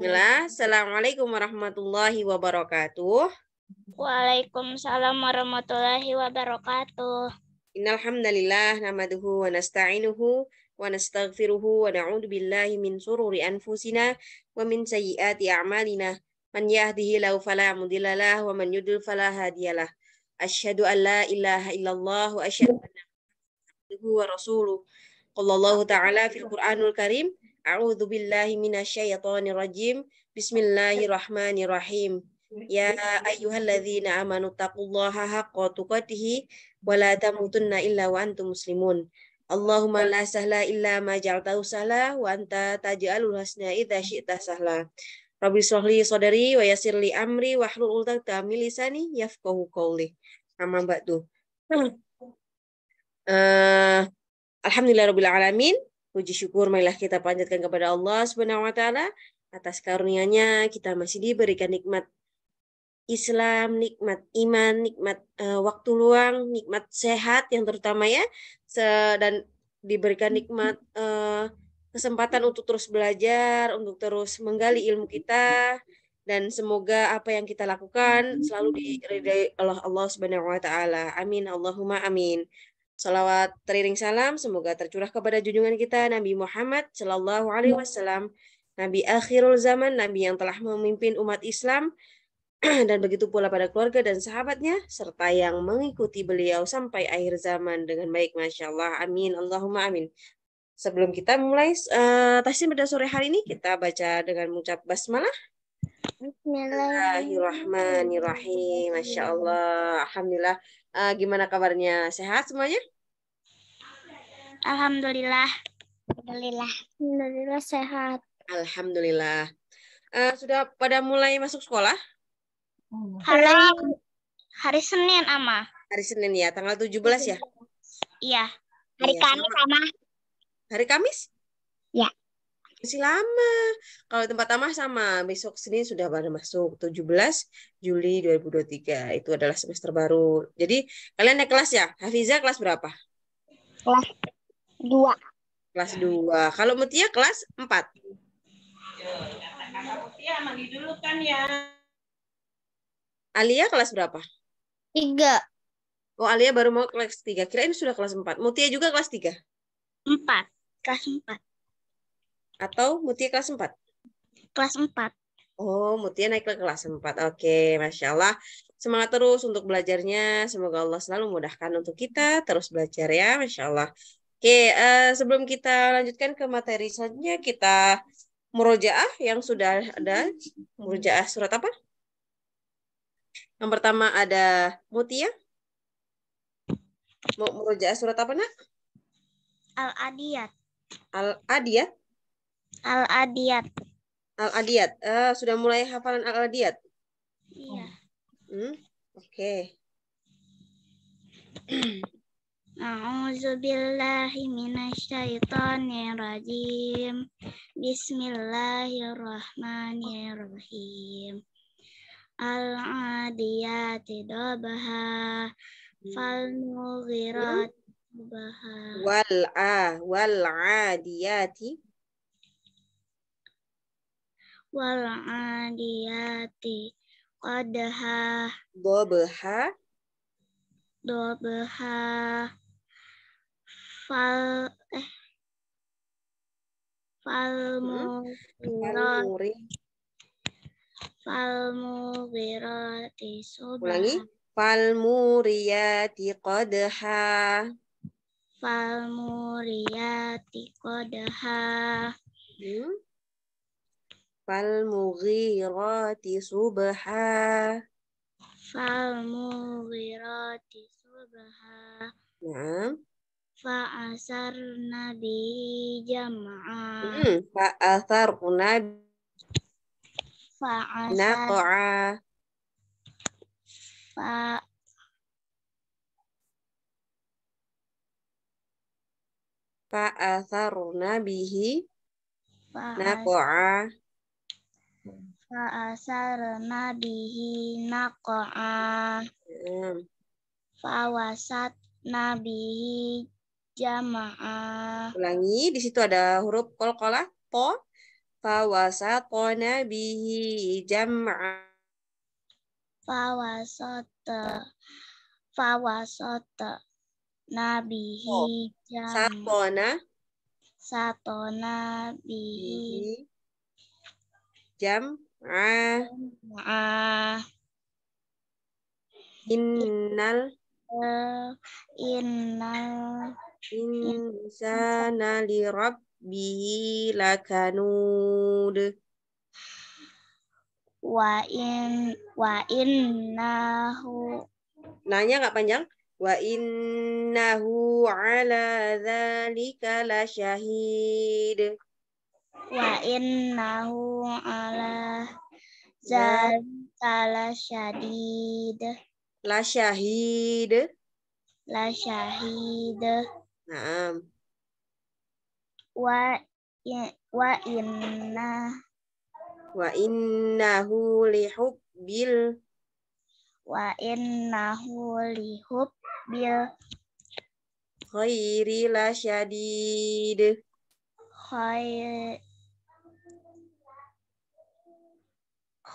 Bismillah. Assalamualaikum warahmatullahi wabarakatuh. Waalaikumsalam warahmatullahi wabarakatuh. Innalhamdalillah namaduhu wa nasta'inuhu wa nastaghfiruhu wa na'udzu billahi min sururi anfusina wa min sayyiati a'malina. Man yahdihi lau falamudillalah wa man yudul falahadiyalah. Asyadu an la ilaha illallah wa asyadu anna wa rasuluh. Qallallahu Allah ta'ala fil Qur'anul Karim, A'udzu billahi minasyaitonir rajim. Bismillahirrahmanirrahim. Ya ayyuhalladzina amanu taqullaha haqqa tuqatih wa la tamutunna illa wa antum muslimun. Allahumma la sahla illa ma ja'altahu sahla wa anta taj'alul hasna idza syi'ta sahla. Rabbi shrahli sadri wa yassirli amri wa hlul ulta min lisani yafqahu qawli. Sama Mbak tuh. Uh, Alhamdulillah Rabbil Alamin. Puji syukur marilah kita panjatkan kepada Allah Subhanahu wa taala atas karunia-Nya kita masih diberikan nikmat Islam, nikmat iman, nikmat uh, waktu luang, nikmat sehat yang terutama ya Se dan diberikan nikmat uh, kesempatan untuk terus belajar, untuk terus menggali ilmu kita dan semoga apa yang kita lakukan selalu diridai Allah Allah Subhanahu wa taala. Amin Allahumma amin. Salawat teriring salam semoga tercurah kepada junjungan kita Nabi Muhammad Shallallahu Alaihi Wasallam, Nabi akhirul zaman, Nabi yang telah memimpin umat Islam dan begitu pula pada keluarga dan sahabatnya serta yang mengikuti beliau sampai akhir zaman dengan baik masya Allah amin Allahumma amin sebelum kita mulai uh, pada sore hari ini kita baca dengan mengucap basmalah Bismillahirrahmanirrahim Masya Allah Alhamdulillah uh, Gimana kabarnya? Sehat semuanya? Alhamdulillah. Alhamdulillah. Alhamdulillah sehat. Alhamdulillah. Uh, sudah pada mulai masuk sekolah? Hmm. Hari hari Senin, Ama. Hari Senin ya, tanggal 17 ya? Iya. Hari ya, Kamis, Ama. Hari Kamis? Ya. Masih lama. Kalau tempat Ama sama, besok Senin sudah pada masuk 17 Juli 2023. Itu adalah semester baru. Jadi, kalian naik kelas ya? Hafiza kelas berapa? Kelas Dua. Kelas dua. Kalau Mutia kelas empat. Kakak Mutia mandi dulu kan ya. Alia kelas berapa? Tiga. Oh, Alia baru mau kelas tiga. ini sudah kelas empat. Mutia juga kelas tiga? Empat. Kelas empat. Atau Mutia kelas empat? Kelas empat. Oh, Mutia naik ke kelas empat. Oke, Masya Allah. Semangat terus untuk belajarnya. Semoga Allah selalu mudahkan untuk kita terus belajar ya, Masya Allah. Oke, uh, sebelum kita lanjutkan ke materi selanjutnya, kita murojaah yang sudah ada. Murojaah surat apa? Yang pertama ada Mutia. Mau murojaah surat apa, Nak? Al-Adiyat. Al-Adiyat? Al-Adiyat. Al-Adiyat. Uh, sudah mulai hafalan Al-Adiyat? Iya. Hmm? Oke. Okay. A'udzu billahi minasyaitonir rajim. Bismillahirrahmanirrahim. Al-adiyati dabaha falmughirat dabaha wal a wal adiyati wal adiyati qadaha dabaha dabaha fal eh hmm? falmubiro falmubirati hmm? subha ulangi fal qadha fal qadha fal falmughirati subha falmughirati subha Nah asar nabi jamaah. Hmm, Fa asar naqa'a. Fa Fa. Fa asar nabihi. Fa asar nabihi fa'asarna Hmm. Fa wasat nabihi jamaah. Ulangi, di situ ada huruf kol-kola, po, fawasatona bihi jamaah Fawasata, fawasata, nabihi oh. Satona. Satona bihi jamaah Innal. Uh, innal insana li rabbihi lakanud wa in wa innahu nanya nggak panjang wa innahu ala dzalika lasyahid wa innahu ala dzalika lasyadid lasyahid lasyahid Naam. Wa in, ya, wa inna wa innahu lihubbil wa innahu lihubbil khairi lasyadid khair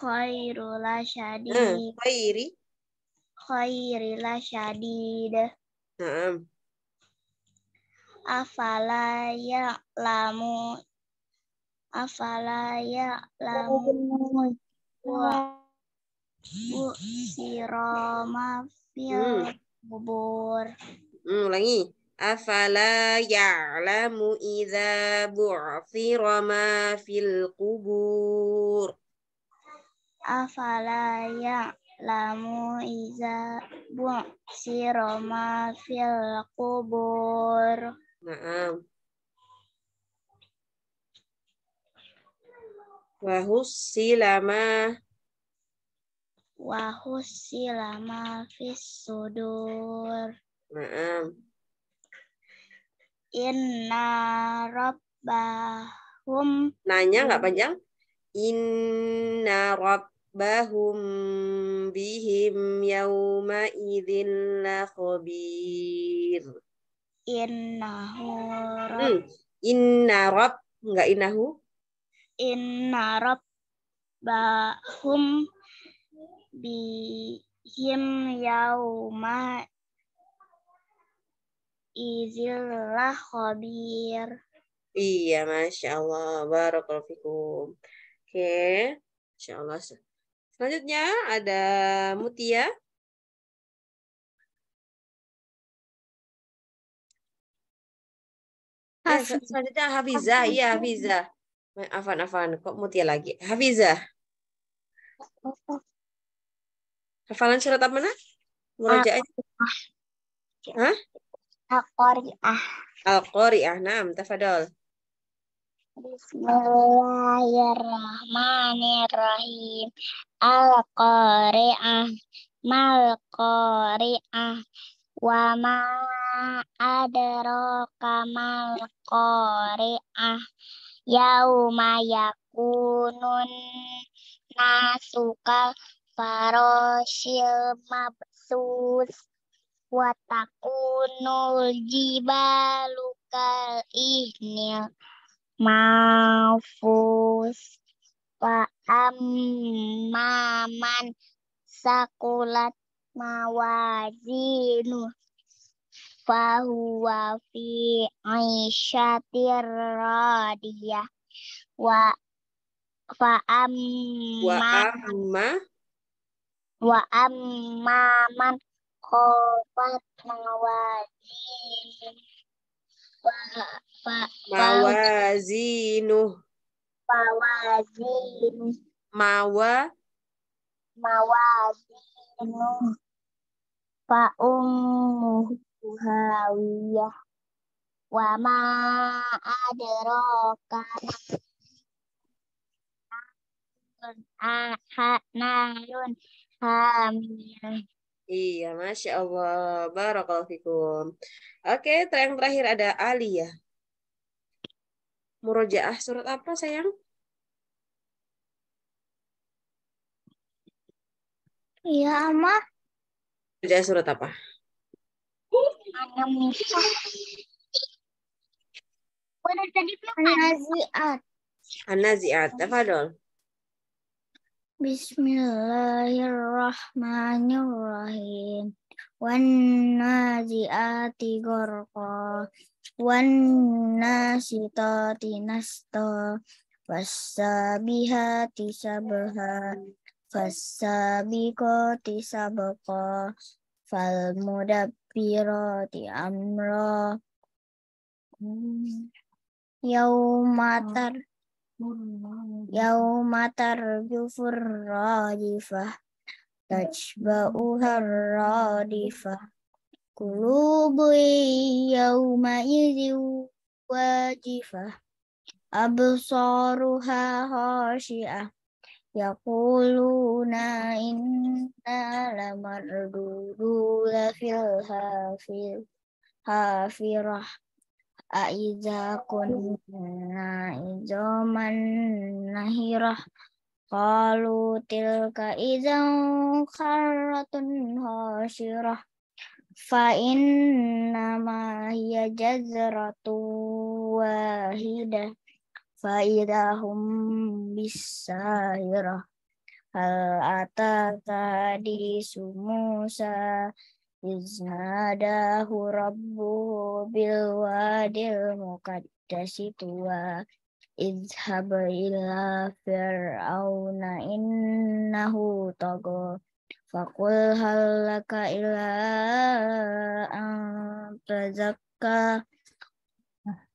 khairu syadid hmm, khairi khairi lasyadid Naam afala ya lamu afala ya lamu wa bu siroma fil kubur hmm. hmm, ulangi afala ya lamu idza bu ma fil kubur afala ya iza bu bu'thira ma fil hmm, Naam. Wahus silama. Wahus silama fis sudur. Naam. Inna rabbahum. Nanya nggak panjang? Inna rabbahum bihim yawma idzin khabir innahu rob. Hmm. Inna rob, enggak innahu? Inna rob bahum bihim yauma izillah khabir. Iya, Masya Allah. Barakallahu Oke. Masya Allah. Selanjutnya ada Mutia. Eh, ah, selanjutnya Hafiza, iya Hafiza. Afan, Afan, kok mutia lagi? Hafiza. Hafalan surat apa nak? Murajaah ya? Hah? Al-Qari'ah. Al-Qari'ah, naam, tafadol. Bismillahirrahmanirrahim. Al-Qari'ah. Mal-Qari'ah. Wa ma adraka mal qari'ah yauma yakunun nasuka faroshil mabsus wa takunul jibalu kal ihnil mafus wa amman sakulat mawazinu fahuwa fi aisyatir radiyah wa fa wa amma wa amma man khafat mawazinu wa fa mawazinu mawazinu mawa mawazinu fa ummu hawiyah wa ma adraka narun hamiyah Iya, Masya Allah. Barakallahu fikum. Oke, yang terakhir ada Ali ya. Murojaah surat apa, sayang? Iya, ma Baca surat apa? Anaziat. Anaziat. Tafadol. Bismillahirrahmanirrahim. Wan naziati gorqa. Wan nasitati nasta. Wasabihati sabha. Fasabiqati sabqa fal hmm. yau amra yau yaumatar jufur radifah tajba'uhar radifah kulubu yauma idzin abu absaruha khashi'ah yaquluna inna la fil hafir hafirah aiza kunna izoman nahirah qalu tilka izan kharratun hasirah fa inna ma hiya jazratu wahidah Fa'idahum bisahirah. Hal ataka hadisu Musa Iznadahu rabbuhu bilwadil muqaddasi tua Izhab ila fir'auna innahu togo Fakul halaka ila antazakka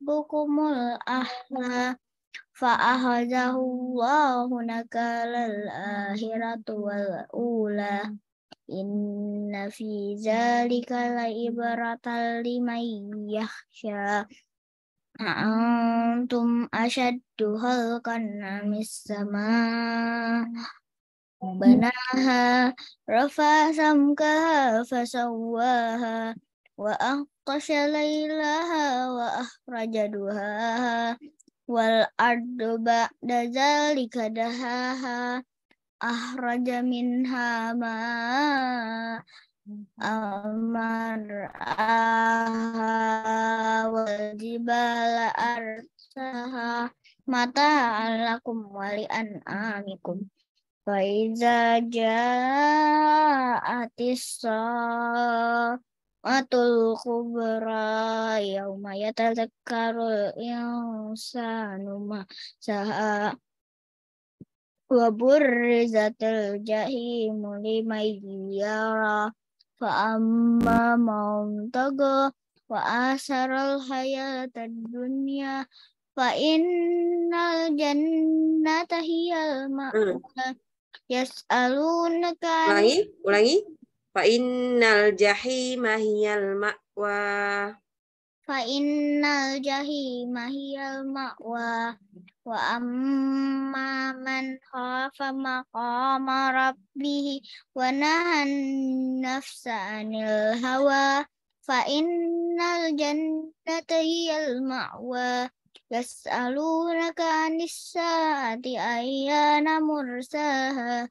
rabbukumul ahla fa'ahazahu Allahu nakalal akhiratu wal ula inna fi zalika la ibratan liman yakhsha antum ashaddu halqan amis sama banaha rafa samka fasawaha wa aqsha laylaha wa akhraja duhaha wal ardu ba'da zalika dahaha akhraja minha ma wa jibala arsaha mata alakum wali an amikum faiza ja atisa Atul kubra yauma yatazakkaru insanu ya ma sa'a wa burrizatil jahimu liman yara fa amma man taga wa asaral hayatad dunya fa innal jannata hiyal hmm. ma'a yas'alunaka ulangi ulangi Fa innal jahima hiyal ma'wa. Fa innal jahima hiyal ma'wa. Wa amma man khafa maqama rabbih wa nahan nafsa anil hawa. Fa innal jannata hiyal ma'wa. Yas'alunaka anis saati ayyana mursaha.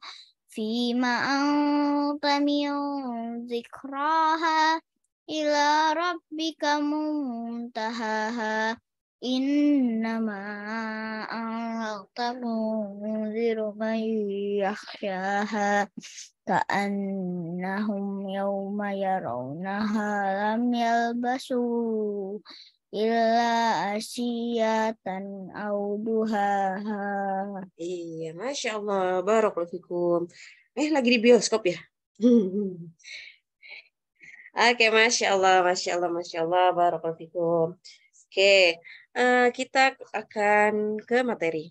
فيما أنت من ذكراها إلى ربك منتهاها إنما أنت منذر من يخشاها كأنهم يوم يرونها لم يلبسوا illa asiyatan auduha. Iya, Masya Allah. Barakallahu fikum. Eh, lagi di bioskop ya? Oke, okay, Masya Allah, Masya Allah, Masya Allah. Barakallahu fikum. Oke, okay. uh, eh, kita akan ke materi.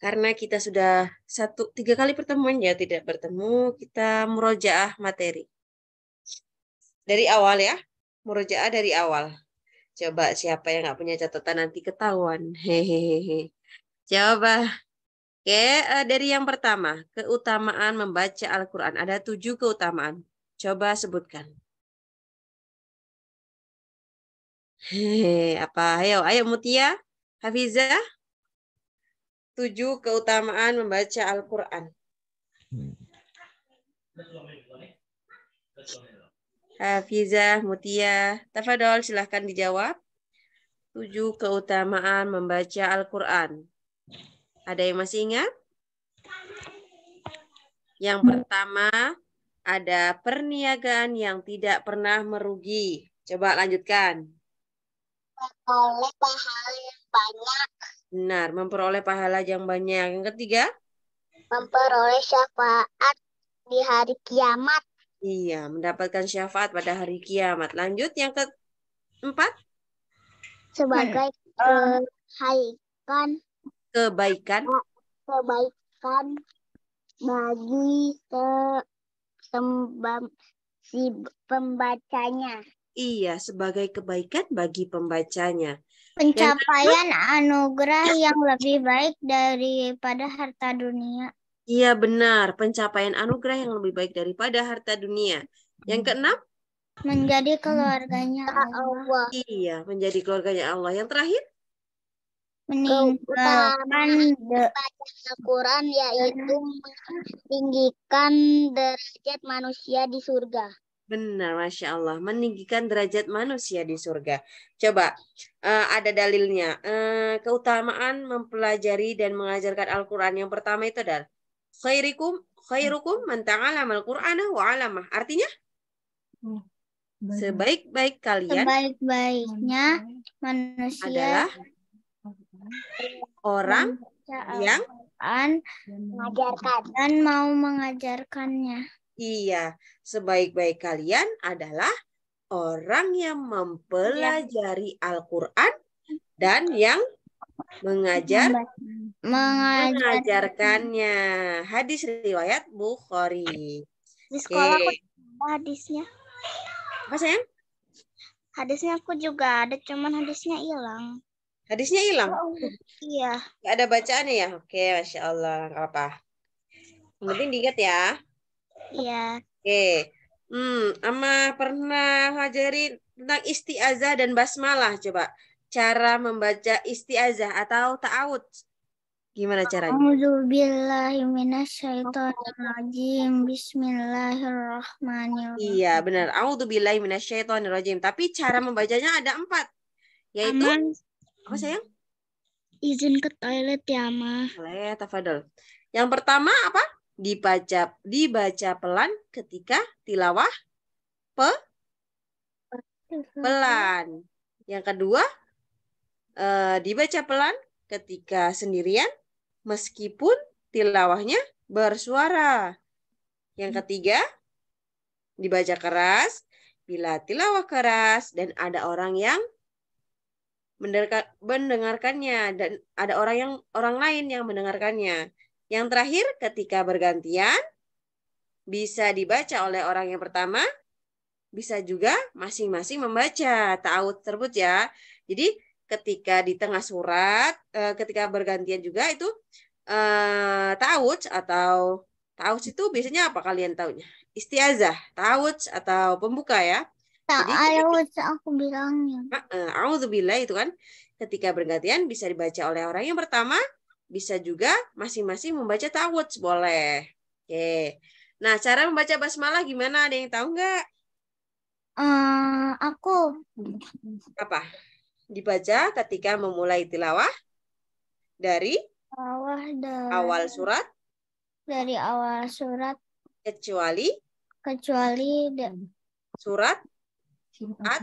Karena kita sudah satu tiga kali pertemuan ya tidak bertemu, kita murojaah materi. Dari awal ya, murojaah dari awal. Coba siapa yang nggak punya catatan nanti ketahuan. Hehehe. Coba. Oke, eh, dari yang pertama, keutamaan membaca Al-Quran. Ada tujuh keutamaan. Coba sebutkan. Hehehe, apa? Ayo, ayo Mutia, Hafiza. Tujuh keutamaan membaca Al-Quran. Hmm. Hafizah Mutia. Tafadol silahkan dijawab. Tujuh keutamaan membaca Al-Quran. Ada yang masih ingat? Yang pertama, ada perniagaan yang tidak pernah merugi. Coba lanjutkan. Memperoleh pahala yang banyak. Benar, memperoleh pahala yang banyak. Yang ketiga? Memperoleh syafaat di hari kiamat. Iya, mendapatkan syafaat pada hari kiamat. Lanjut yang keempat. Sebagai hmm. eh, kebaikan. Kebaikan. Oh, kebaikan bagi se sembam, si pembacanya. Iya, sebagai kebaikan bagi pembacanya. Pencapaian anugerah yang lebih baik daripada harta dunia. Iya benar, pencapaian anugerah yang lebih baik daripada harta dunia. Yang hmm. keenam? Menjadi keluarganya Allah. Iya, menjadi keluarganya Allah. Yang terakhir? Meningkatkan baca Al-Quran yaitu meninggikan derajat manusia di surga. Benar, Masya Allah. Meninggikan derajat manusia di surga. Coba, eh, ada dalilnya. Eh, keutamaan mempelajari dan mengajarkan Al-Quran. Yang pertama itu adalah Khairikum khairukum man ta'alamal Qur'ana wa 'alamah. Artinya oh, sebaik-baik kalian sebaik-baiknya manusia adalah orang yang mengajarkan dan mau mengajarkannya. Iya, sebaik-baik kalian adalah orang yang mempelajari Al-Qur'an dan yang mengajar mengajarkannya. Hadis riwayat Bukhari. Di sekolah okay. hadisnya. Apa sayang? Hadisnya aku juga ada, cuman hadisnya hilang. Hadisnya hilang? Oh, iya. Gak ada bacaannya ya? Oke, okay, Masya Allah. Gak apa-apa. penting diingat ya. Iya. Oke. Okay. Hmm, Ama pernah ngajarin tentang istiazah dan basmalah. Coba cara membaca istiazah atau ta'awud? Gimana caranya? A'udzubillahiminasyaitonirrajim. Bismillahirrahmanirrahim. Iya, benar. A'udzubillahiminasyaitonirrajim. Tapi cara membacanya ada empat. Yaitu, Aman. apa sayang? Izin ke toilet ya, Ma. Boleh, tafadol. Yang pertama apa? Dibaca, dibaca pelan ketika tilawah pe pelan. Yang kedua, Eh, dibaca pelan ketika sendirian meskipun tilawahnya bersuara. Yang hmm. ketiga, dibaca keras bila tilawah keras dan ada orang yang mendengarkannya dan ada orang yang orang lain yang mendengarkannya. Yang terakhir, ketika bergantian bisa dibaca oleh orang yang pertama, bisa juga masing-masing membaca Tahu tersebut ya. Jadi ketika di tengah surat eh, ketika bergantian juga itu eh, ta'awudz atau ta'awudz itu biasanya apa kalian tahunya Istiazah, ta'awudz atau pembuka ya. Ta'awudz aku bilangnya. A'udzubillah itu kan ketika bergantian bisa dibaca oleh orang yang pertama, bisa juga masing-masing membaca ta'awudz boleh. Oke. Nah, cara membaca basmalah gimana? Ada yang tahu nggak? Uh, aku apa? dibaca ketika memulai tilawah dari awal surat dari awal surat kecuali kecuali surat at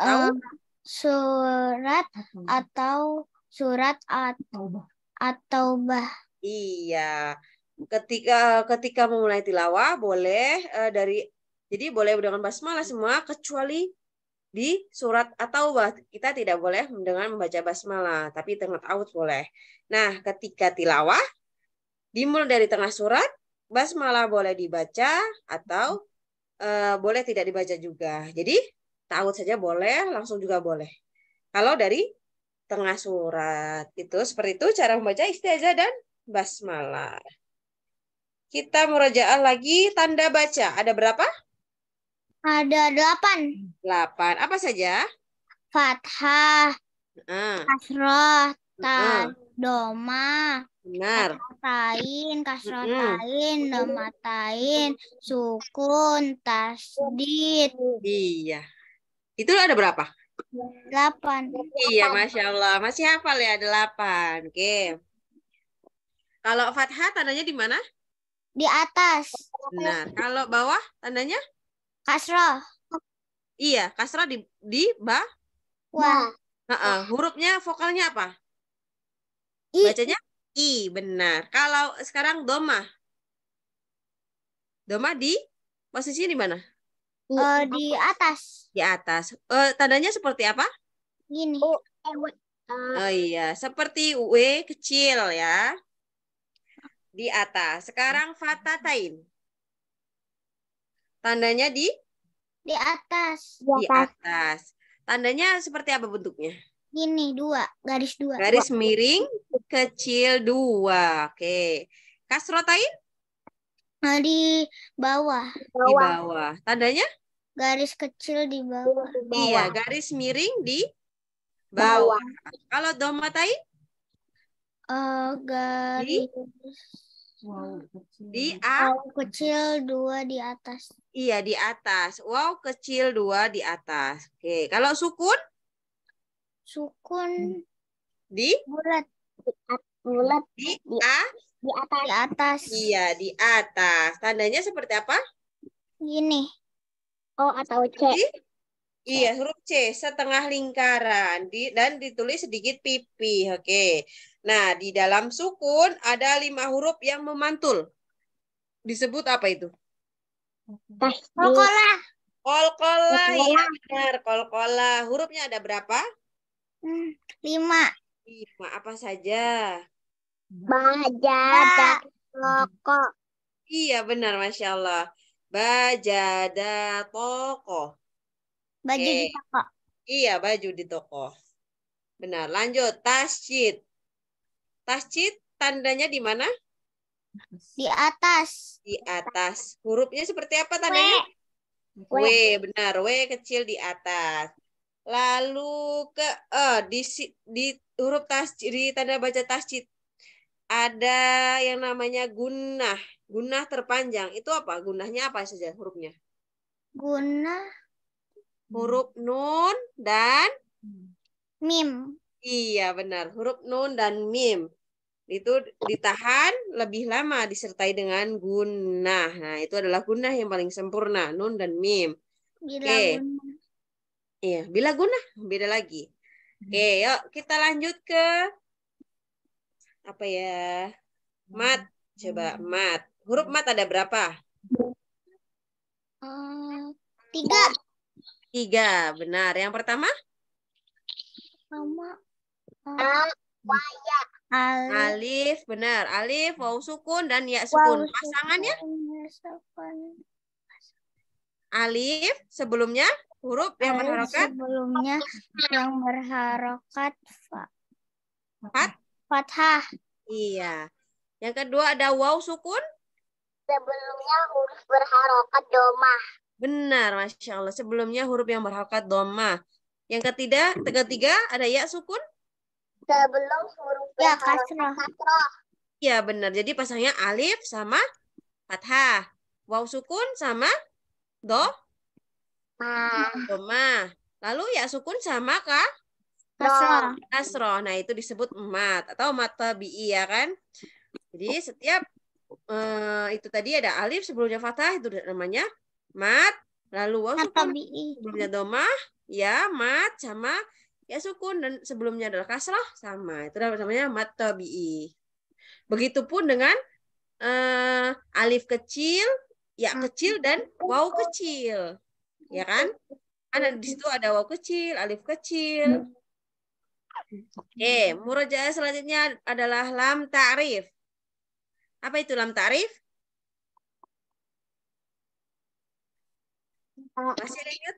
atau eh, surat atau surat at atau bah iya ketika ketika memulai tilawah boleh uh, dari jadi boleh dengan basmalah semua kecuali di surat atau kita tidak boleh dengan membaca basmalah, tapi tengah out boleh. Nah, ketika tilawah dimulai dari tengah surat, basmalah boleh dibaca atau e, boleh tidak dibaca juga. Jadi taut saja boleh, langsung juga boleh. Kalau dari tengah surat itu seperti itu cara membaca istiazah dan basmalah. Kita merajaan lagi tanda baca. Ada berapa? Ada delapan. Delapan. Apa saja? Fathah, uh. kasroh, tan, uh. doma, Benar. kasrotain, kasrotain, uh. domatain, sukun, tasdid. Iya. Itu ada berapa? Delapan. Iya, Masya Allah. Masih hafal ya, delapan. Oke. Kalau fathah tandanya di mana? Di atas. Nah, Kalau bawah tandanya? Kasroh. Iya, kasroh di di ba. Wah. Nah, uh, hurufnya vokalnya apa? I. Bacanya i, benar. Kalau sekarang doma. Doma di posisi di mana? Uh, di atas. Di atas. Uh, tandanya seperti apa? Gini. E, oh, uh, iya, seperti W kecil ya. Di atas. Sekarang hmm. fatatain. Tandanya di? Di atas. Di atas. Tandanya seperti apa bentuknya? Gini, dua. Garis dua. Garis dua. miring, kecil dua. Oke. Kasrotain? Eh, di bawah. Di bawah. Tandanya? Garis kecil di bawah. Iya, garis miring di bawah. bawah. Kalau domatain? Uh, garis di a wow kecil dua di atas. Iya di atas. Wow kecil dua di atas. Oke, kalau sukun? Sukun di bulat. Bulat di, di a di atas. Di atas. Iya di atas. Tandanya seperti apa? Gini. oh atau C. Di? Iya, huruf C setengah lingkaran di, dan ditulis sedikit pipih. Oke. Nah, di dalam sukun ada lima huruf yang memantul. Disebut apa itu? Kolkola. Kolkola. iya benar. Kolkola Hurufnya ada berapa? Hmm, lima. Lima apa saja? Baja, toko. Iya benar, masya Allah. Bajada toko. Baju okay. Eh, di toko. Iya, baju di toko. Benar. Lanjut, tasjid. Tasjid tandanya di mana? Di atas. Di atas. Hurufnya seperti apa tandanya? W. W, benar. W kecil di atas. Lalu ke eh, di di huruf tasjid di tanda baca tasjid ada yang namanya gunah. Gunah terpanjang. Itu apa? Gunahnya apa saja hurufnya? Gunah huruf nun dan mim. Iya benar, huruf nun dan mim itu ditahan lebih lama disertai dengan gunah. Nah, itu adalah gunah yang paling sempurna, nun dan mim. Bila Oke. Okay. Iya, bila gunah beda lagi. Oke, okay, yuk kita lanjut ke apa ya? Mat. Coba mat. Huruf mat ada berapa? Eh, tiga. Tiga, benar. Yang pertama? Pertama. Alif. Alif, benar. Alif, waw sukun, dan ya sukun. Pasangannya? Ya Alif, sebelumnya huruf yang berharokat? Sebelumnya yang berharokat Fat? Fathah. Iya. Yang kedua ada waw sukun? Sebelumnya huruf berharokat domah. Benar, Masya Allah. Sebelumnya huruf yang berhakat doma. Yang ketiga, ketiga ada ya sukun? Sebelum huruf ya kasroh. Iya benar. Jadi pasangnya alif sama fathah. Waw sukun sama do. Ma. Ah. Doma. Lalu ya sukun sama kah? Kasroh. Kasroh. Nah itu disebut mat atau mata bi ya kan. Jadi setiap Uh, itu tadi ada alif sebelumnya fathah itu namanya mat lalu waw sukun sebelumnya domah ya mat sama ya sukun dan sebelumnya adalah kasrah sama itu namanya mat tabi'i begitupun dengan uh, alif kecil ya ah. kecil dan wow kecil ya kan ada di situ ada wow kecil alif kecil Eh, okay, hmm. murajaah selanjutnya adalah lam ta'rif apa itu lam ta'rif Masih ingat?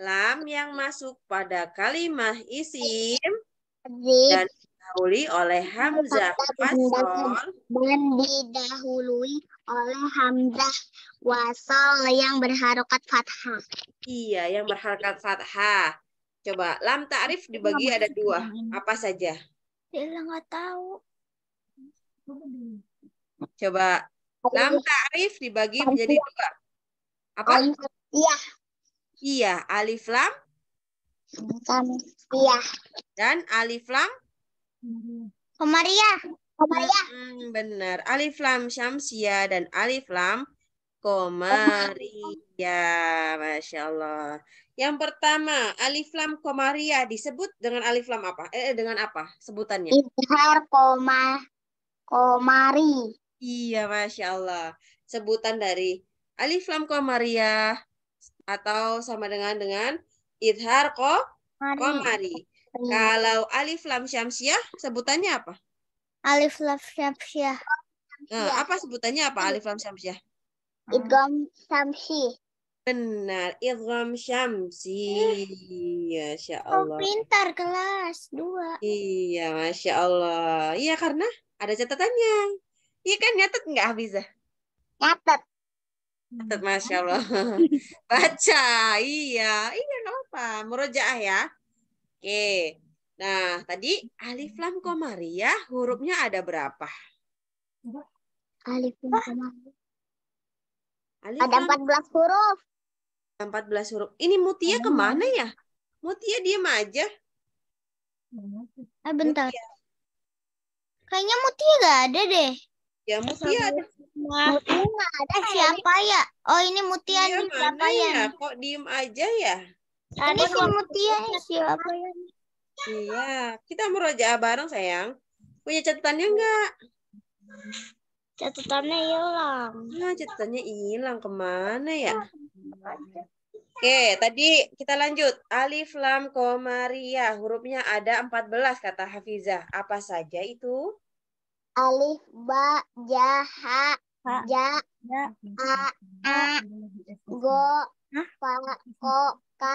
Lam yang masuk pada kalimah isim dan didahului oleh hamzah wasol dan didahului oleh hamzah wasol yang berharokat fathah. Iya, yang berharokat fathah. Coba lam ta'rif dibagi ada dua. Apa saja? Bila nggak tahu. Coba lam ta'rif dibagi menjadi dua. Apa? iya. Iya, alif lam. Iya. Dan alif lam. komaria komaria Hmm, benar. Alif lam syamsia dan alif lam komaria. Masya Allah. Yang pertama, alif lam komaria disebut dengan alif lam apa? Eh, eh dengan apa sebutannya? ibhar koma komari. Iya, Masya Allah. Sebutan dari alif lam komariah atau sama dengan dengan idhar ko komari. Kalau alif lam syamsiah sebutannya apa? Alif lam syamsiah. Nah, iya. apa sebutannya apa alif lam syamsiah? Idgham syamsi. Benar, idgham syamsi. Ya, Masya oh, Allah. Oh, pintar kelas dua. Iya, Masya Allah. Iya, karena ada catatannya. Iya kan nyatet nggak Abiza? Nyatet tetap Masya Allah. Baca, iya. Iya, nggak apa-apa. ya. Oke. Nah, tadi alif lam komaria hurufnya ada berapa? Alif lam ada empat belas huruf. empat belas huruf. Ini Mutia kemana ya? Mutia diam aja. eh bentar. Mutia. Kayaknya Mutia gak ada deh. Ya, Mutia ada mutia ada siapa ya? Oh ini Mutia iya, nih siapa ya? ya? Kok diem aja ya? Ini si Mutia siapa ya? Iya, kita meroja bareng sayang. Punya catatannya enggak? Catatannya hilang. Nah, catatannya hilang kemana ya? Oke, tadi kita lanjut. Alif, lam, komaria. Hurufnya ada 14 kata Hafizah. Apa saja itu? Alif, ba, ja, ha, ja, a, a, go, pa, ko, ka,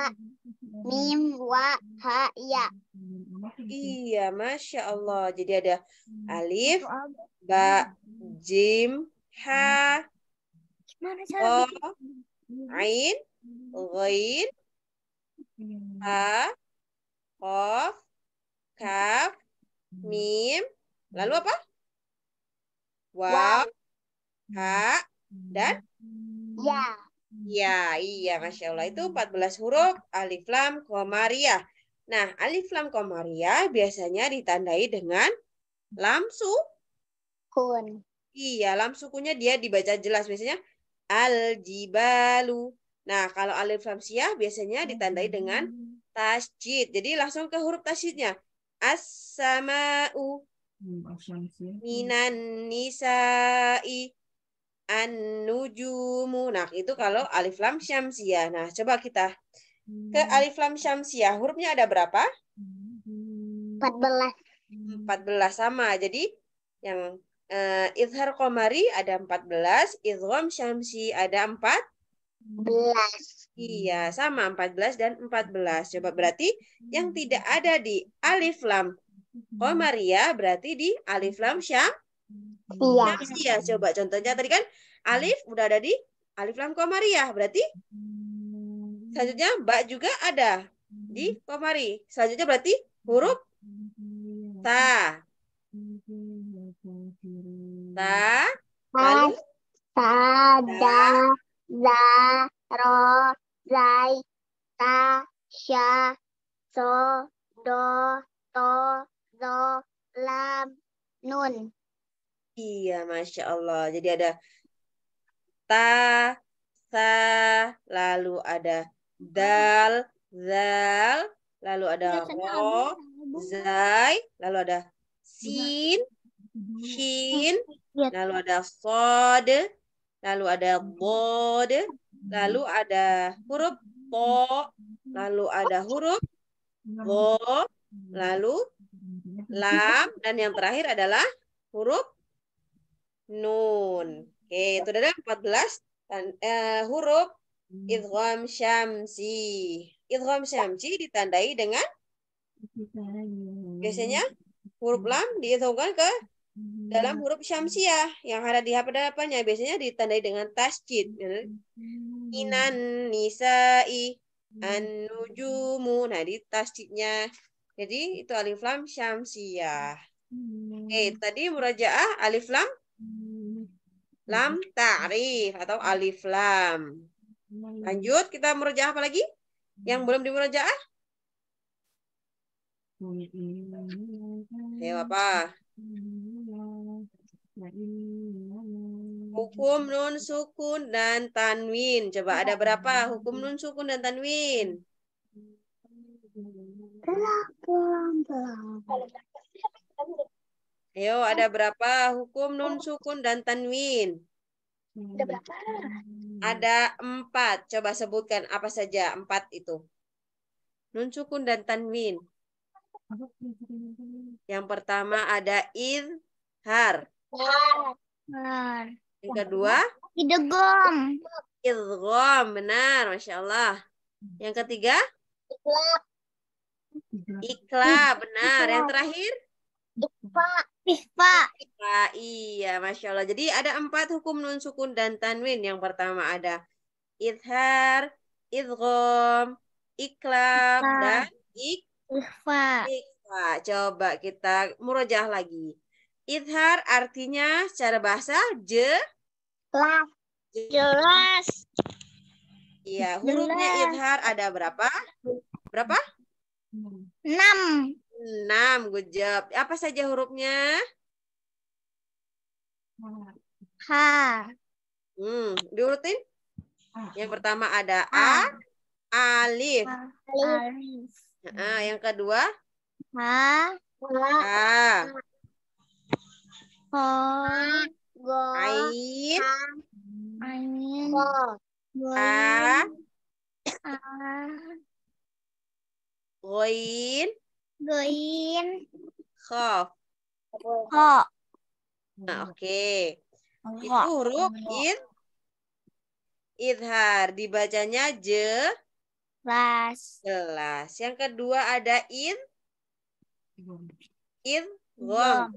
mim, wa, ha, ya. Iya, Masya Allah. Jadi ada alif, ba, iya. jim, ha, ko, ain, ghain, ha, o kaf, mim, lalu apa? Wow. wow ha, dan ya. Ya, iya, Masya Allah. Itu 14 huruf alif lam komariah. Nah, alif lam komariah biasanya ditandai dengan lam sukun. Iya, lam sukunya dia dibaca jelas. Biasanya al-jibalu. Nah, kalau alif lam siyah biasanya ditandai dengan tasjid. Jadi langsung ke huruf tasjidnya. As-sama'u. Hmm, minan nisa'i an-nujumu. Nah, itu kalau alif lam syamsiah. Nah, coba kita ke hmm. alif lam syamsiah. Hurufnya ada berapa? 14. 14 sama. Jadi yang uh, izhar komari ada 14, idgham syamsi ada 4 14. Iya, sama 14 dan 14. Coba berarti yang tidak ada di alif lam komaria hmm. ya, berarti di alif lam syam Iya. ya coba contohnya tadi kan alif udah ada di alif lam komariah berarti selanjutnya mbak juga ada di komari. Selanjutnya berarti huruf ta. Ta. Alif. Ta. Da. Za. Ro. Zai. Ta. Sya. So. Do. To. do Lam. Nun. Iya, Masya Allah. Jadi ada ta, sa, lalu ada dal, zal, lalu ada iya, ro, zai, lalu ada iya. sin, mhm. shin, iya. lalu ada sod, lalu ada bod, lalu ada huruf po, lalu ada huruf bo, lalu lam, dan yang terakhir adalah huruf nun. Oke, okay, itu ada 14 dan uh, huruf hmm. idgham syamsi. Idgham syamsi ditandai dengan biasanya huruf lam diidghamkan ke dalam huruf syamsiah yang ada di hadapannya biasanya ditandai dengan tasjid. Inan nisa'i an nujumu. Nah, di tasjidnya. Jadi itu alif lam syamsiah. Oke, okay, tadi murajaah alif lam Lam mm-hmm. ta'rif atau alif lam. Lanjut, kita merujaah apa lagi? Yang mm-hmm. belum dimurojaah? Ya apa? Hukum nun sukun dan tanwin. Coba ada berapa hukum nun sukun dan tanwin? Ayo, ada berapa hukum nun oh. sukun dan tanwin? Ada berapa? Ada empat. Coba sebutkan apa saja empat itu. Nun sukun dan tanwin. Yang pertama ada idhar. Har. Yang kedua? Idgham. Idgham, benar. Masya Allah. Yang ketiga? Ikhla. Ikla, benar. Yang terakhir? Ikhla. Mihfa. Mihfa. Iya, Masya Allah. Jadi ada empat hukum nun sukun dan tanwin. Yang pertama ada idhar, idghom, iklam, dan ik Mihfa. Mihfa. Coba kita murojah lagi. Idhar artinya secara bahasa je jelas. Jelas. Iya, hurufnya jelas. idhar ada berapa? Berapa? Enam. 6, good job. Apa saja hurufnya? H. Hmm, diurutin? Ah. Yang pertama ada ah. A, alif. Ah, alif. Nah, yang kedua? H. H. A. H, Ain. Ain. A. A. Goin. Goin. Khof. Kho. Nah, oke. Okay. Itu huruf id. Idhar. Dibacanya je. Jelas. Jelas. Yang kedua ada id. Id. Gom.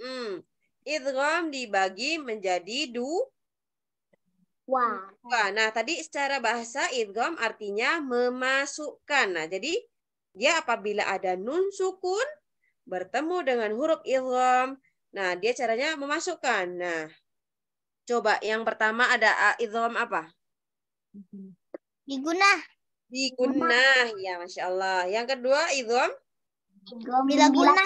Mm. Idgham dibagi menjadi du. Wah. Nah, tadi secara bahasa idgham artinya memasukkan. Nah, jadi Ya, apabila ada nun sukun bertemu dengan huruf idgham, nah dia caranya memasukkan. Nah, coba yang pertama ada idgham apa? Diguna. Diguna. Ya, Masya Allah. Yang kedua idgham? Bila guna.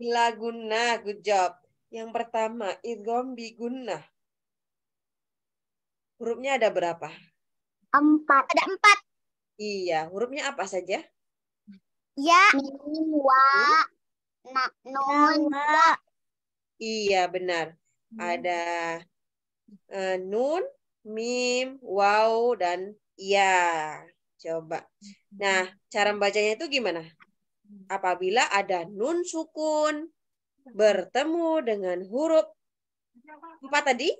Bila guna, good job. Yang pertama, idgham biguna. Hurufnya ada berapa? Empat. Ada empat. Iya, hurufnya apa saja? Ya. Mim wa. Na, nun. ya. Iya benar. Hmm. Ada uh, nun, mim, wow dan ya. Coba. Hmm. Nah, cara membacanya itu gimana? Apabila ada nun sukun bertemu dengan huruf empat tadi,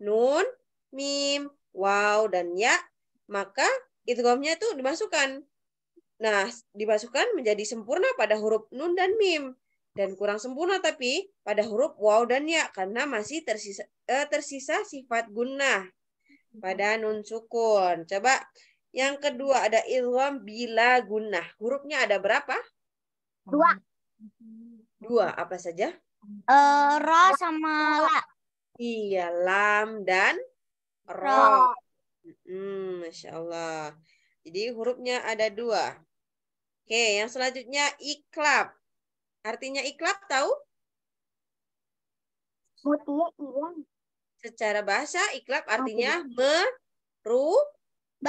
nun, mim, wow dan ya, maka idghamnya itu dimasukkan Nah, dimasukkan menjadi sempurna pada huruf nun dan mim dan kurang sempurna tapi pada huruf waw dan ya karena masih tersisa eh, tersisa sifat guna pada nun sukun. Coba yang kedua ada ilham bila guna. Hurufnya ada berapa? Dua. Dua apa saja? Uh, ro sama la. Iya, lam dan ro. ro. Hmm, Masya Allah. Jadi hurufnya ada dua. Oke, yang selanjutnya iklab. Artinya iklab tahu? Mutia hilang. Secara bahasa iklab artinya merubah.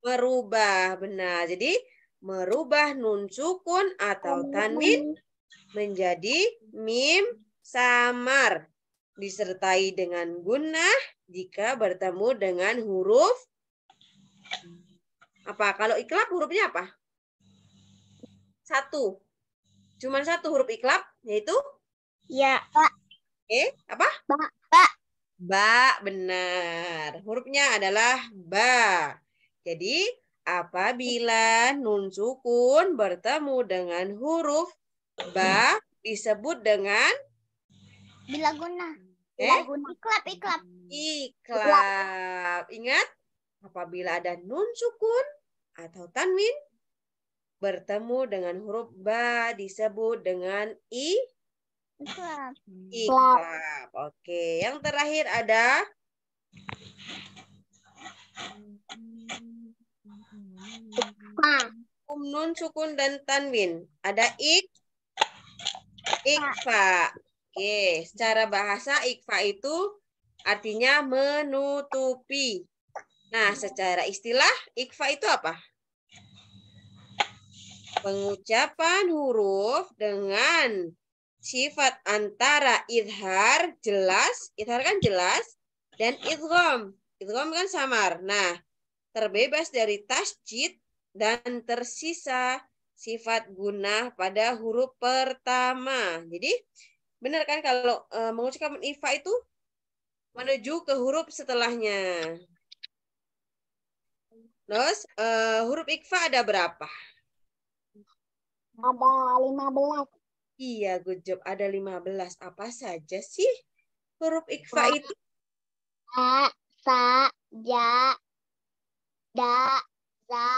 Merubah, benar. Jadi merubah nun sukun atau iya. tanwin menjadi mim samar disertai dengan gunah jika bertemu dengan huruf apa? Kalau iklab hurufnya apa? satu. Cuman satu huruf iklab, yaitu? Ya, Pak. Eh, apa? Ba. Ba. Ba, benar. Hurufnya adalah ba. Jadi, apabila nun sukun bertemu dengan huruf ba, disebut dengan? Bila guna. Eh? Bila guna. Iklab, iklab. Iklab. Ingat, apabila ada nun sukun atau tanwin, bertemu dengan huruf ba disebut dengan i iklab. Oke, yang terakhir ada Um, nun, sukun, dan tanwin. Ada ik, ikfa. Oke, secara bahasa ikfa itu artinya menutupi. Nah, secara istilah ikfa itu apa? Pengucapan huruf dengan sifat antara idhar jelas, idhar kan jelas, dan idhom, idhom kan samar. Nah, terbebas dari tasjid dan tersisa sifat guna pada huruf pertama. Jadi, benar kan kalau e, mengucapkan ifa itu menuju ke huruf setelahnya. Terus, uh, huruf ikfa ada berapa? Ada 15. Iya, good job. Ada 15. Apa saja sih huruf ikhfa itu? A, sa, ja, da, za,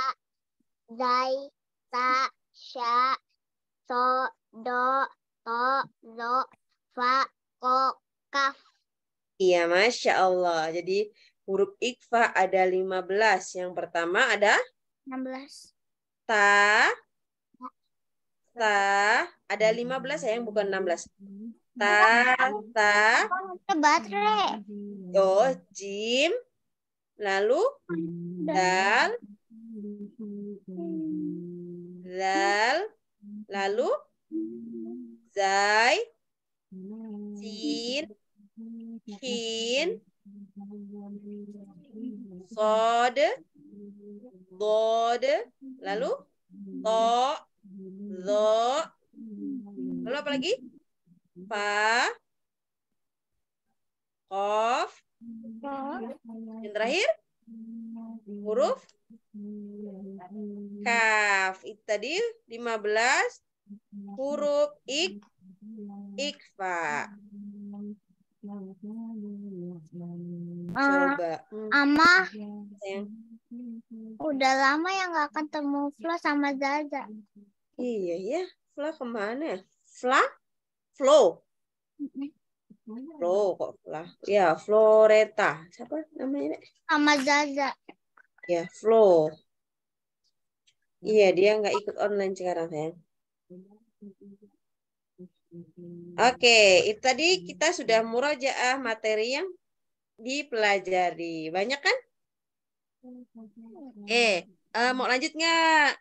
zai, sa, sya, so, do, to, zo, fa, ko, kaf. Iya, Masya Allah. Jadi huruf ikhfa ada 15. Yang pertama ada? 16. Ta, ta, ada 15 ya yang bukan 16. Ta, ta. Baterai. Do, jim. Lalu dal. Dal. Lalu zai. Sin. kin Sod. dod Lalu to lo, Lalu apa lagi? Fa. of Yang terakhir? Huruf? Kaf. Itu tadi 15 huruf ik ikfa. Ah, Coba. Uh, ama. Sayang. Udah lama ya nggak ketemu Flo sama Zaza. Iya, iya. ya, Fla kemana Fla? Flow. Flow kok Fla. Ya, Floreta. Siapa namanya? ini? Sama Zaza. Ya, Flow. Iya, dia nggak ikut online sekarang, sayang. Oke, itu tadi kita sudah murajaah materi yang dipelajari. Banyak kan? Eh, uh, mau lanjut nggak?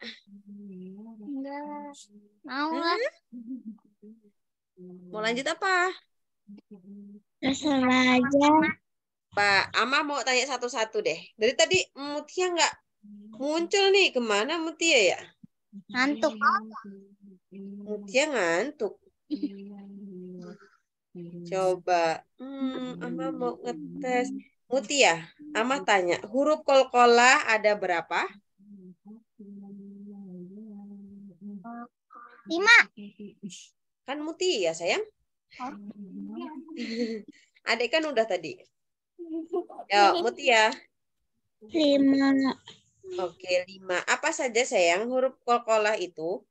Mau lah. Hmm? Mau lanjut apa? Terserah aja. Pak, Ama mau tanya satu-satu deh. Dari tadi Mutia nggak muncul nih. Kemana Mutia ya? Ngantuk. Mutia ngantuk. Coba. Hmm, Ama mau ngetes. Mutia, Ama tanya. Huruf kol kola ada berapa? Lima. Kan Muti ya sayang. Oh. adek kan udah tadi. Ya, Muti ya. Lima. Oke, lima. Apa saja sayang huruf kolkolah itu?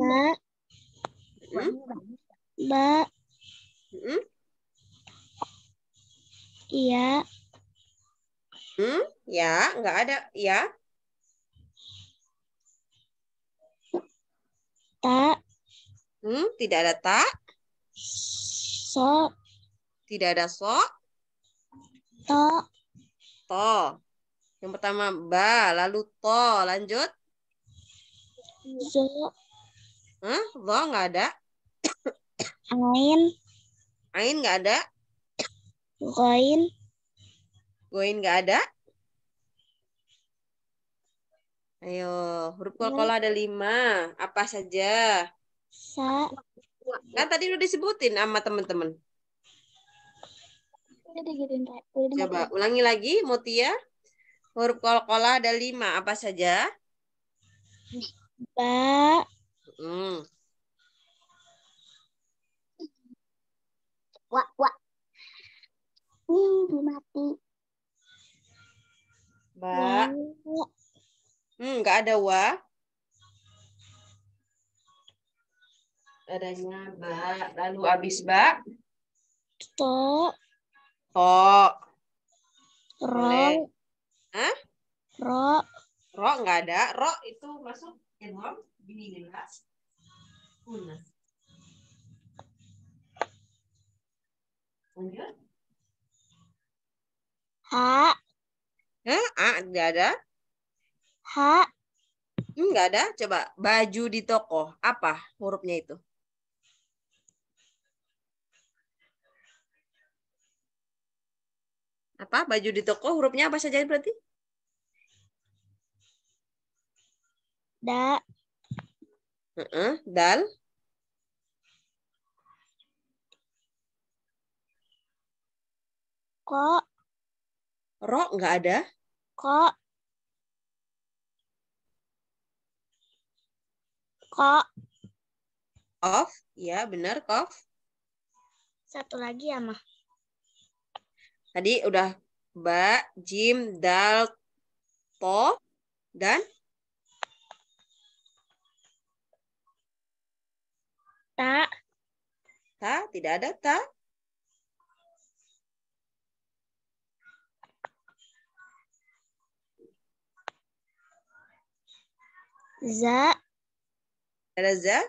Ba. Hmm? Ba. Hmm? Iya. Hmm? Ya, nggak ada. Ya. Ta. Hmm, tidak ada ta. So. Tidak ada so. To. To. Yang pertama ba, lalu to, lanjut. Zo. Hah? Hmm, lo nggak ada. Ain. Ain nggak ada. Goin. Goin nggak ada. Ayo, huruf kol iya. kol ada lima. Apa saja? Sa. Nah, tadi udah disebutin sama teman-teman. Gitu, Coba ulangi lagi, Mutia. Huruf kol kol ada lima. Apa saja? Ba. Hmm. Wa, wa. Ini dimati. Ba. Ba. Hmm, nggak ada wa. Adanya ba, lalu abis ba. To. To. Ro. Hah? Ro. Ro nggak ada. Ro itu masuk edwam gini enggak? Unas. Lanjut. Ha. Hah? nggak ada. H. Enggak ada. Coba baju di toko. Apa hurufnya itu? Apa baju di toko hurufnya apa saja berarti? Da. Uh -uh. Dal. Kok? Rok enggak ada. Kok? kok. Of, ya benar kof. Satu lagi ya, Mah. Tadi udah ba, jim, dal, po, dan ta. Ta, tidak ada ta. Za, Reza.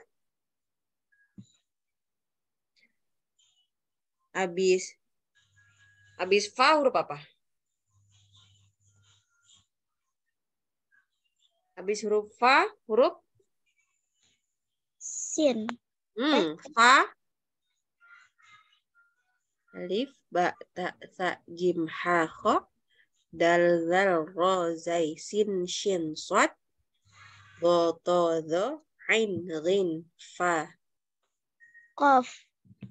Habis habis Faur, Papa. apa? Habis huruf fa huruf sin. Hmm, eh? fa alif ba ta sa jim ha kho dal zal ro zai sin shin Swat. go to do Ain, Rin, Fa. Kof.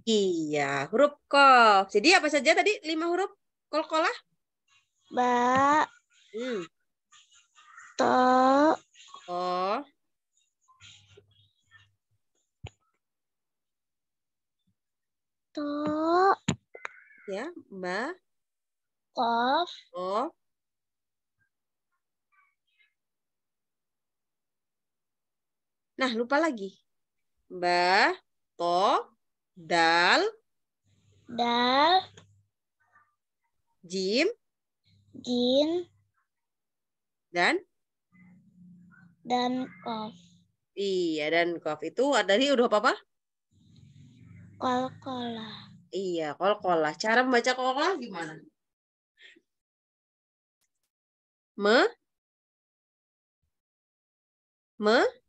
Iya, huruf kof. Jadi apa saja tadi lima huruf kol-kolah? Ba. Hmm. To. O. To. Ya, ba. Kof. O. Nah, lupa lagi. Ba, to, dal, dal, jim, jim, dan dan kof. Iya, dan kof itu tadi udah apa apa? kola. Iya, kola Cara membaca kola gimana? Me? Me?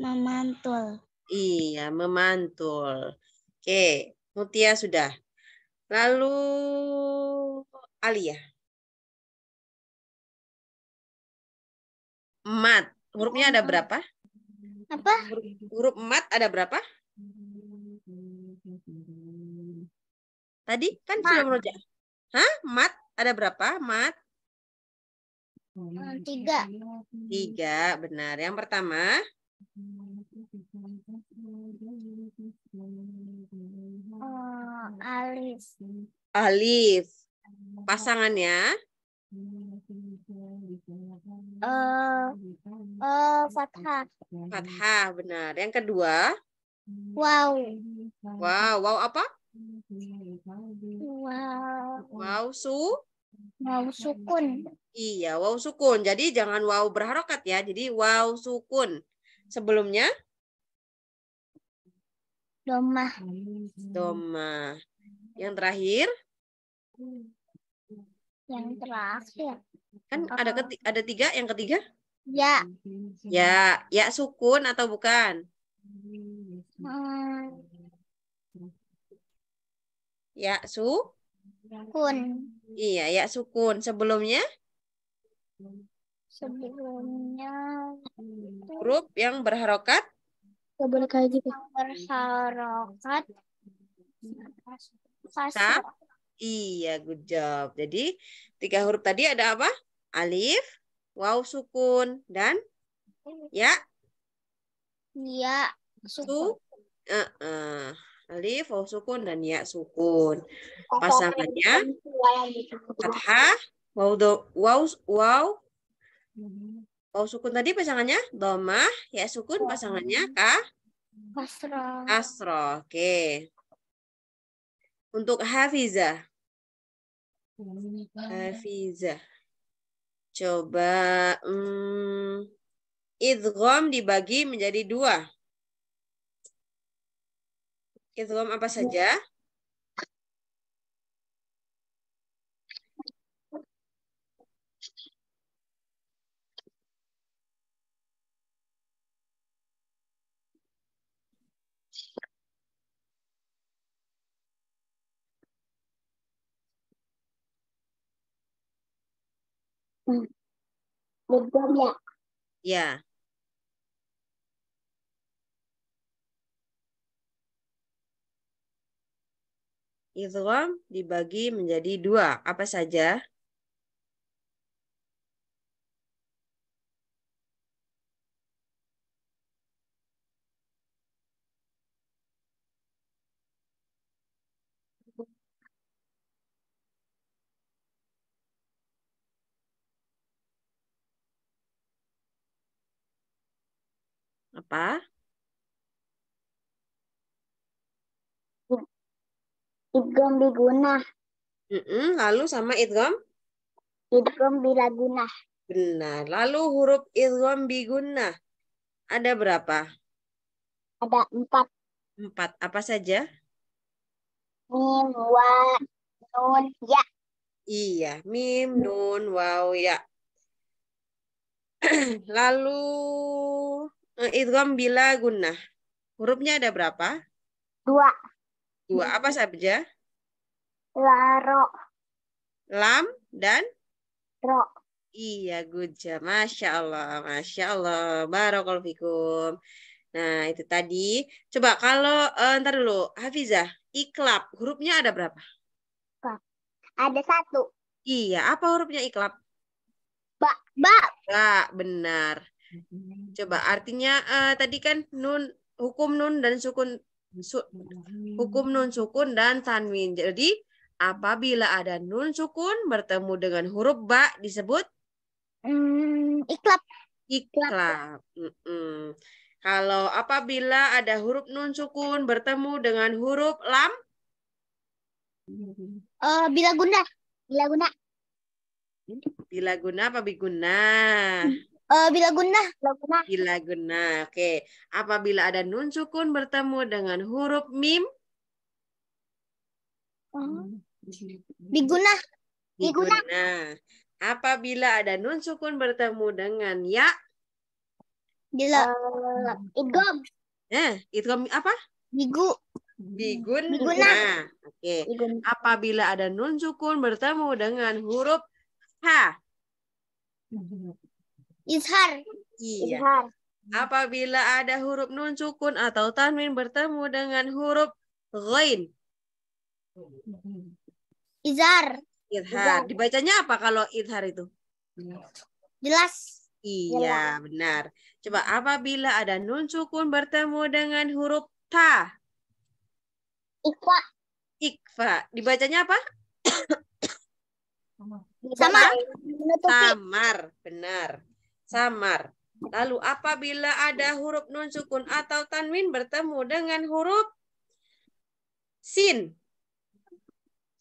Memantul. Iya, memantul. Oke, Mutia sudah. Lalu Alia. Mat. Hurufnya ada berapa? Apa? Huruf, mat ada berapa? Tadi kan mat. sudah merujak. Hah? Mat ada berapa? Mat? Tiga. Tiga, benar. Yang pertama? Oh, alif. Alif. Pasangannya? Uh, eh, uh, eh, fathah. Fathah, benar. Yang kedua? Wow. Wow, wow apa? Wow. Wow su? Wow sukun. Iya, wow sukun. Jadi jangan wow berharokat ya. Jadi wow sukun. Sebelumnya? Doma. Doma. Yang terakhir? Yang terakhir. Kan ada ada tiga, yang ketiga? Ya. Ya, ya sukun atau bukan? Hmm. Ya sukun. Iya, ya sukun. Sebelumnya? sebelumnya huruf hmm. yang berharokat boleh berharokat kasar iya good job jadi tiga huruf tadi ada apa alif waw sukun dan ya ya sukun Su, uh, uh. alif waw sukun dan ya sukun pasangannya fathah wau waw waw Oh sukun tadi pasangannya domah, ya sukun pasangannya kah? Kasro. Kasro, oke. Okay. Untuk Hafiza. Hafiza. Coba hmm, idgham dibagi menjadi dua. Idgham apa saja? Belum ya? Ya. dibagi menjadi dua. Apa saja? apa? Idgom biguna. Mm -mm. Lalu sama idgom? Idgom bilaguna Benar. Lalu huruf idgom biguna. ada berapa? Ada empat. Empat. Apa saja? Mim, wa, nun, ya. Iya. Mim, nun, waw, ya. Lalu Eh, Idgham bila gunnah. Hurufnya ada berapa? Dua. Dua. Apa saja? Laro. Lam dan? Ro. Iya, good job. Masya Allah. Masya Allah. Barakallahu fikum. Nah, itu tadi. Coba kalau, uh, ntar dulu. Hafizah, iklap Hurufnya ada berapa? Ada satu. Iya. Apa hurufnya iklap? Ba. Ba. Ba, benar. Mm-hmm. Coba artinya uh, tadi kan nun hukum nun dan sukun su, hukum mm-hmm. nun sukun dan tanwin. Jadi apabila ada nun sukun bertemu dengan huruf ba disebut mm, iklab. Iklab. Mm -mm. Kalau apabila ada huruf nun sukun bertemu dengan huruf lam? Uh, bila guna. Bila guna. Bila guna apa biguna? Mm. Uh, bila guna. Bila guna. Bila guna. Oke. Okay. Apabila ada nun sukun bertemu dengan huruf mim. Hmm. Hmm. Uh, biguna. Biguna. Apabila ada nun sukun bertemu dengan ya. Bila. Uh, idgom. Eh, idgom eh, apa? Bigu. Bigun. Biguna. Oke. Okay. Apabila ada nun sukun bertemu dengan huruf ha. Hmm. Izhar. Iya. Apabila ada huruf nun sukun atau tanwin bertemu dengan huruf ghain. Izhar. Izhar. Dibacanya apa kalau izhar itu? Jelas. Iya, Jelas. benar. Coba apabila ada nun sukun bertemu dengan huruf ta. Ikfa. Ikfa. Dibacanya apa? Samar. Samar, benar samar. Lalu apabila ada huruf nun sukun atau tanwin bertemu dengan huruf sin.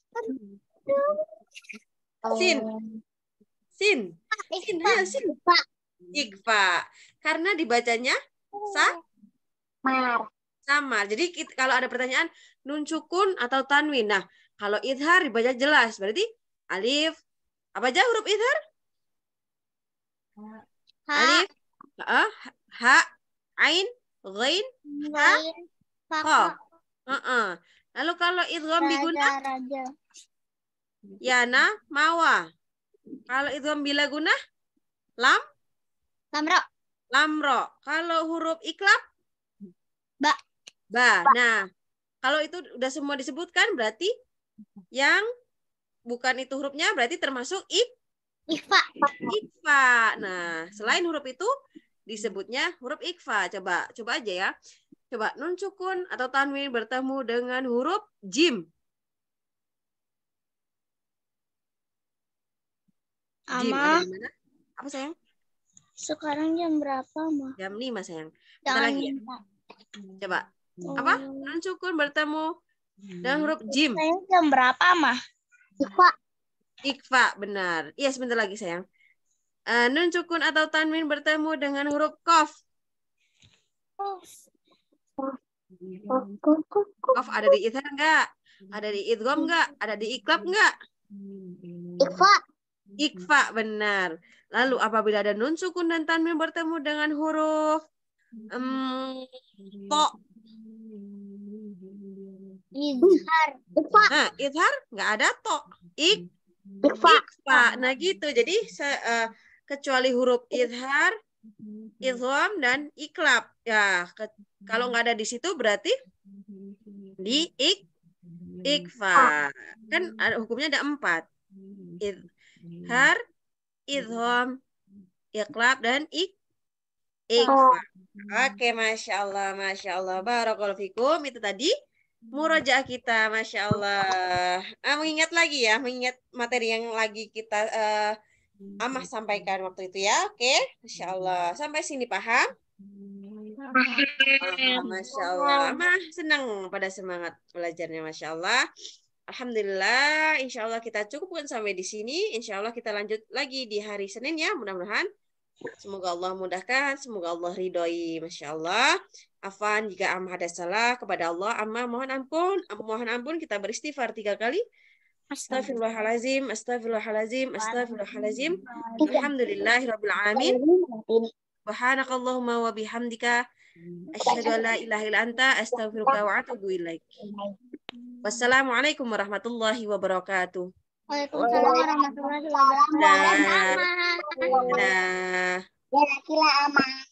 Sin. Sin. Sin. sin, sin. Ikfa. Karena dibacanya samar. Samar. Jadi kita, kalau ada pertanyaan nun sukun atau tanwin. Nah, kalau idhar dibaca jelas. Berarti alif. Apa aja huruf idhar? alif ah ha ain ghain ha qaf uh -uh. lalu kalau idgham biguna ya na mawa kalau idgham bila guna lam lamro lamro kalau huruf iklab ba ba nah kalau itu udah semua disebutkan berarti yang bukan itu hurufnya berarti termasuk ik Ikfa. Ikfa. Nah, selain huruf itu disebutnya huruf ikfa. Coba coba aja ya. Coba nun sukun atau tanwin bertemu dengan huruf jim. Jim ada Apa sayang? Sekarang jam berapa, Ma? Jam 5, sayang. Kita jam lagi ya. Coba. Apa? Oh. Nun sukun bertemu dengan hmm. huruf jim. Sayang jam berapa, Ma? Ikfa. Ikfa, benar. Iya, sebentar lagi sayang. Uh, eh, nun sukun atau tanwin bertemu dengan huruf kof. Kof ada di ithar enggak? Ada di idgom enggak? Ada di iklab enggak? Ikfa. Ikfa benar. Lalu apabila ada nun sukun dan tanwin bertemu dengan huruf um, to. Ithar. Ikfa. Nah, ithar enggak ada to. Ik Ikfa. Ikfa. Nah gitu. Jadi se, uh, kecuali huruf idhar, idhom dan iklab. Ya, ke, kalau nggak ada di situ berarti di ik ikfa. Kan ada, hukumnya ada empat. Idhar, idhom, iklab dan ik oh. ikfa. Oke, masya Allah, masya Allah, barakallahu Itu tadi Murojaah kita, masya Allah. Ah, mengingat lagi ya, mengingat materi yang lagi kita uh, Amah sampaikan waktu itu ya, oke? Okay? Masya Allah. Sampai sini paham? paham Masya Allah. Amah senang pada semangat belajarnya, Masya Allah. Alhamdulillah, insya Allah kita cukupkan sampai di sini. Insya Allah kita lanjut lagi di hari Senin ya, mudah-mudahan. Semoga Allah mudahkan, semoga Allah ridhoi. Masya Allah. Afan, jika amma ada salah kepada Allah, amma mohon ampun, mohon ampun kita beristighfar tiga kali. Astaghfirullahalazim, Astaghfirullahalazim, Astaghfirullahalazim. Alhamdulillahirobbilalamin. Subhanakallahumma wa bihamdika. Asyhadu an la ilaha illa anta astaghfiruka wa atubu ilaik. Wassalamualaikum warahmatullahi wabarakatuh. Waalaikumsalam warahmatullahi wabarakatuh. Nah, nah. Ya, kila nah